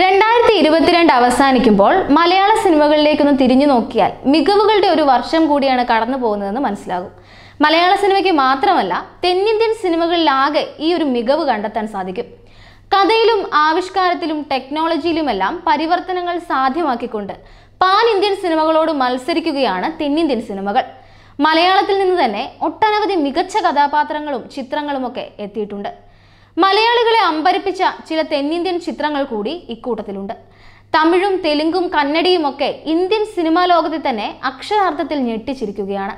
രണ്ടായിരത്തി ഇരുപത്തിരണ്ട് അവസാനിക്കുമ്പോൾ മലയാള സിനിമകളിലേക്കൊന്ന് തിരിഞ്ഞു നോക്കിയാൽ മികവുകളുടെ ഒരു വർഷം കൂടിയാണ് കടന്നു പോകുന്നതെന്ന് മനസ്സിലാകും മലയാള സിനിമയ്ക്ക് മാത്രമല്ല തെന്നിന്ത്യൻ സിനിമകളിലാകെ ഈ ഒരു മികവ് കണ്ടെത്താൻ സാധിക്കും കഥയിലും ആവിഷ്കാരത്തിലും ടെക്നോളജിയിലുമെല്ലാം പരിവർത്തനങ്ങൾ സാധ്യമാക്കിക്കൊണ്ട് പാൻ ഇന്ത്യൻ സിനിമകളോട് മത്സരിക്കുകയാണ് തെന്നിന്ത്യൻ സിനിമകൾ മലയാളത്തിൽ നിന്ന് തന്നെ ഒട്ടനവധി മികച്ച കഥാപാത്രങ്ങളും ചിത്രങ്ങളുമൊക്കെ എത്തിയിട്ടുണ്ട് മലയാളികളെ അമ്പരിപ്പിച്ച ചില തെന്നിന്ത്യൻ ചിത്രങ്ങൾ കൂടി ഇക്കൂട്ടത്തിലുണ്ട് തമിഴും തെലുങ്കും കന്നഡയും ഒക്കെ ഇന്ത്യൻ സിനിമാ ലോകത്തെ തന്നെ അക്ഷരാർത്ഥത്തിൽ ഞെട്ടിച്ചിരിക്കുകയാണ്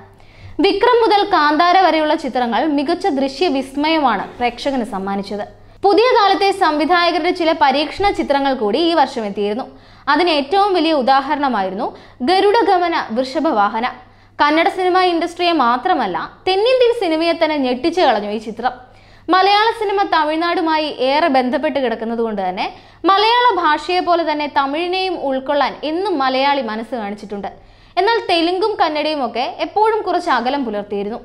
വിക്രം മുതൽ കാന്താര വരെയുള്ള ചിത്രങ്ങൾ മികച്ച ദൃശ്യ വിസ്മയമാണ് പ്രേക്ഷകന് സമ്മാനിച്ചത് പുതിയ കാലത്തെ സംവിധായകരുടെ ചില പരീക്ഷണ ചിത്രങ്ങൾ കൂടി ഈ വർഷം എത്തിയിരുന്നു അതിന് ഏറ്റവും വലിയ ഉദാഹരണമായിരുന്നു ഗരുഡഗമന വൃഷഭവാഹന കന്നഡ സിനിമ ഇൻഡസ്ട്രിയെ മാത്രമല്ല തെന്നിന്ത്യൻ സിനിമയെ തന്നെ ഞെട്ടിച്ചു കളഞ്ഞു ഈ ചിത്രം മലയാള സിനിമ തമിഴ്നാടുമായി ഏറെ ബന്ധപ്പെട്ട് കിടക്കുന്നതുകൊണ്ട് തന്നെ മലയാള ഭാഷയെ പോലെ തന്നെ തമിഴിനെയും ഉൾക്കൊള്ളാൻ എന്നും മലയാളി മനസ്സ് കാണിച്ചിട്ടുണ്ട് എന്നാൽ തെലുങ്കും കന്നഡയും ഒക്കെ എപ്പോഴും കുറച്ച് അകലം പുലർത്തിയിരുന്നു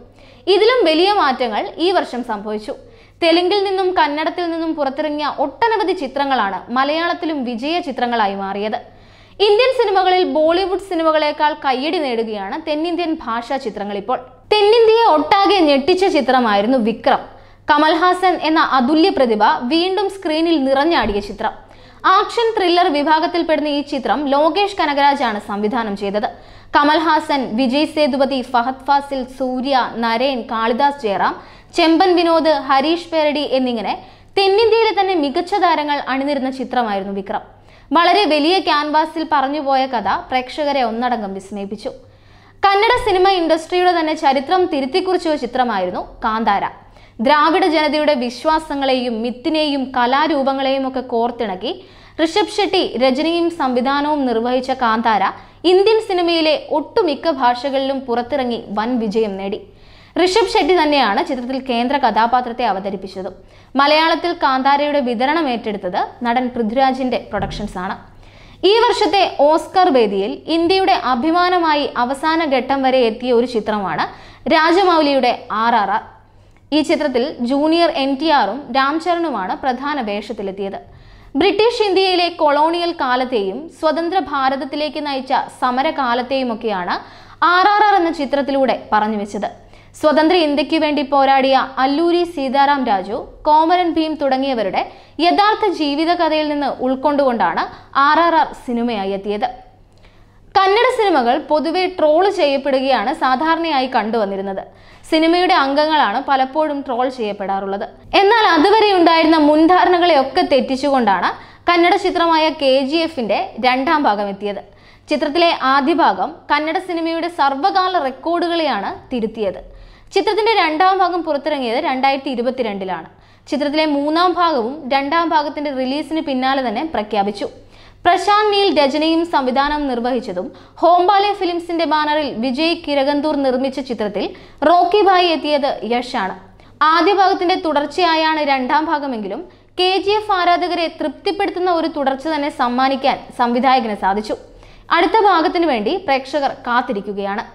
ഇതിലും വലിയ മാറ്റങ്ങൾ ഈ വർഷം സംഭവിച്ചു തെലുങ്കിൽ നിന്നും കന്നഡത്തിൽ നിന്നും പുറത്തിറങ്ങിയ ഒട്ടനവധി ചിത്രങ്ങളാണ് മലയാളത്തിലും വിജയ ചിത്രങ്ങളായി മാറിയത് ഇന്ത്യൻ സിനിമകളിൽ ബോളിവുഡ് സിനിമകളെക്കാൾ കയ്യടി നേടുകയാണ് തെന്നിന്ത്യൻ ഭാഷാ ചിത്രങ്ങൾ ഇപ്പോൾ തെന്നിന്ത്യയെ ഒട്ടാകെ ഞെട്ടിച്ച ചിത്രമായിരുന്നു വിക്രം കമൽഹാസൻ എന്ന അതുല്യ പ്രതിഭ വീണ്ടും സ്ക്രീനിൽ നിറഞ്ഞാടിയ ചിത്രം ആക്ഷൻ ത്രില്ലർ വിഭാഗത്തിൽപ്പെടുന്ന ഈ ചിത്രം ലോകേഷ് കനകരാജാണ് സംവിധാനം ചെയ്തത് കമൽഹാസൻ വിജയ് സേതുപതി ഫഹദ് ഫാസിൽ സൂര്യ നരേൻ കാളിദാസ് ജയറാം ചെമ്പൻ വിനോദ് ഹരീഷ് പേരടി എന്നിങ്ങനെ തെന്നിന്ത്യയിലെ തന്നെ മികച്ച താരങ്ങൾ അണിനിരുന്ന ചിത്രമായിരുന്നു വിക്രം വളരെ വലിയ ക്യാൻവാസിൽ പറഞ്ഞുപോയ കഥ പ്രേക്ഷകരെ ഒന്നടങ്കം വിസ്മയിപ്പിച്ചു കന്നഡ സിനിമ ഇൻഡസ്ട്രിയുടെ തന്നെ ചരിത്രം തിരുത്തിക്കുറിച്ച ചിത്രമായിരുന്നു കാന്താര ദ്രാവിഡ ജനതയുടെ വിശ്വാസങ്ങളെയും മിത്തിനെയും കലാരൂപങ്ങളെയും ഒക്കെ കോർത്തിണക്കി ഋഷഭ് ഷെട്ടി രചനയും സംവിധാനവും നിർവഹിച്ച കാന്താര ഇന്ത്യൻ സിനിമയിലെ ഒട്ടുമിക്ക ഭാഷകളിലും പുറത്തിറങ്ങി വൻ വിജയം നേടി ഋഷഭ് ഷെട്ടി തന്നെയാണ് ചിത്രത്തിൽ കേന്ദ്ര കഥാപാത്രത്തെ അവതരിപ്പിച്ചത് മലയാളത്തിൽ കാന്താരയുടെ വിതരണം ഏറ്റെടുത്തത് നടൻ പൃഥ്വിരാജിന്റെ പ്രൊഡക്ഷൻസ് ആണ് ഈ വർഷത്തെ ഓസ്കർ വേദിയിൽ ഇന്ത്യയുടെ അഭിമാനമായി അവസാന ഘട്ടം വരെ എത്തിയ ഒരു ചിത്രമാണ് രാജമൗലിയുടെ ആർ ആർ ആർ ഈ ചിത്രത്തിൽ ജൂനിയർ എൻ ടി ആറും രാംചരണുമാണ് പ്രധാന വേഷത്തിലെത്തിയത് ബ്രിട്ടീഷ് ഇന്ത്യയിലെ കൊളോണിയൽ കാലത്തെയും സ്വതന്ത്ര ഭാരതത്തിലേക്ക് നയിച്ച സമരകാലത്തെയുമൊക്കെയാണ് ആർ ആർ ആർ എന്ന ചിത്രത്തിലൂടെ പറഞ്ഞു വെച്ചത് സ്വതന്ത്ര ഇന്ത്യക്ക് വേണ്ടി പോരാടിയ അല്ലൂരി സീതാറാം രാജു കോമരൻ ഭീം തുടങ്ങിയവരുടെ യഥാർത്ഥ ജീവിതകഥയിൽ നിന്ന് ഉൾക്കൊണ്ടുകൊണ്ടാണ് ആർ ആർ ആർ സിനിമയായി എത്തിയത് കന്നഡ സിനിമകൾ പൊതുവെ ട്രോൾ ചെയ്യപ്പെടുകയാണ് സാധാരണയായി കണ്ടുവന്നിരുന്നത് സിനിമയുടെ അംഗങ്ങളാണ് പലപ്പോഴും ട്രോൾ ചെയ്യപ്പെടാറുള്ളത് എന്നാൽ അതുവരെ ഉണ്ടായിരുന്ന മുൻധാരണകളെയൊക്കെ തെറ്റിച്ചുകൊണ്ടാണ് കന്നഡ ചിത്രമായ കെ ജി എഫിന്റെ രണ്ടാം ഭാഗം എത്തിയത് ചിത്രത്തിലെ ആദ്യ ഭാഗം കന്നഡ സിനിമയുടെ സർവ്വകാല റെക്കോർഡുകളെയാണ് തിരുത്തിയത് ചിത്രത്തിന്റെ രണ്ടാം ഭാഗം പുറത്തിറങ്ങിയത് രണ്ടായിരത്തി ഇരുപത്തിരണ്ടിലാണ് ചിത്രത്തിലെ മൂന്നാം ഭാഗവും രണ്ടാം ഭാഗത്തിന്റെ റിലീസിന് പിന്നാലെ തന്നെ പ്രഖ്യാപിച്ചു പ്രശാന്ത് നീൽ രചനയും സംവിധാനം നിർവഹിച്ചതും ഹോംബാലെ ഫിലിംസിന്റെ ബാനറിൽ വിജയ് കിരകന്തൂർ നിർമ്മിച്ച ചിത്രത്തിൽ റോക്കി ബായി എത്തിയത് യഷാണ് ആദ്യ ഭാഗത്തിന്റെ തുടർച്ചയായാണ് രണ്ടാം ഭാഗമെങ്കിലും കെ ജി എഫ് ആരാധകരെ തൃപ്തിപ്പെടുത്തുന്ന ഒരു തുടർച്ച തന്നെ സമ്മാനിക്കാൻ സംവിധായകന് സാധിച്ചു അടുത്ത ഭാഗത്തിനു വേണ്ടി പ്രേക്ഷകർ കാത്തിരിക്കുകയാണ്